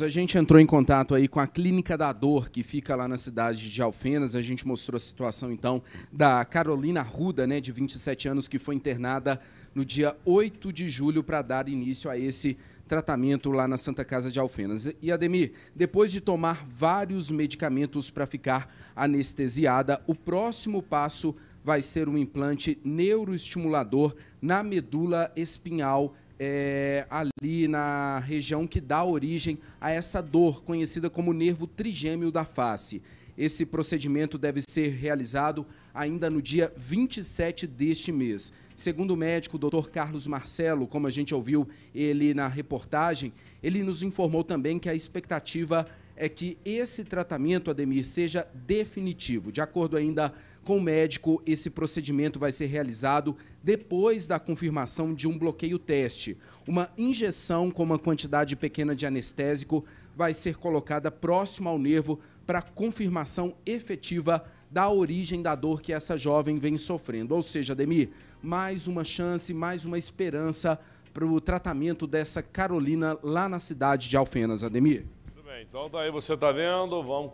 A gente entrou em contato aí com a Clínica da Dor, que fica lá na cidade de Alfenas. A gente mostrou a situação, então, da Carolina Ruda, né, de 27 anos, que foi internada no dia 8 de julho para dar início a esse tratamento lá na Santa Casa de Alfenas. E Ademir, depois de tomar vários medicamentos para ficar anestesiada, o próximo passo vai ser um implante neuroestimulador na medula espinhal é, ali na região que dá origem a essa dor, conhecida como nervo trigêmeo da face. Esse procedimento deve ser realizado ainda no dia 27 deste mês. Segundo o médico Dr. Carlos Marcelo, como a gente ouviu ele na reportagem, ele nos informou também que a expectativa é que esse tratamento, Ademir, seja definitivo. De acordo ainda com o médico, esse procedimento vai ser realizado depois da confirmação de um bloqueio teste. Uma injeção com uma quantidade pequena de anestésico vai ser colocada próximo ao nervo para confirmação efetiva da origem da dor que essa jovem vem sofrendo. Ou seja, Ademir, mais uma chance, mais uma esperança para o tratamento dessa Carolina lá na cidade de Alfenas, Ademir. Então tá aí, você tá vendo, vamos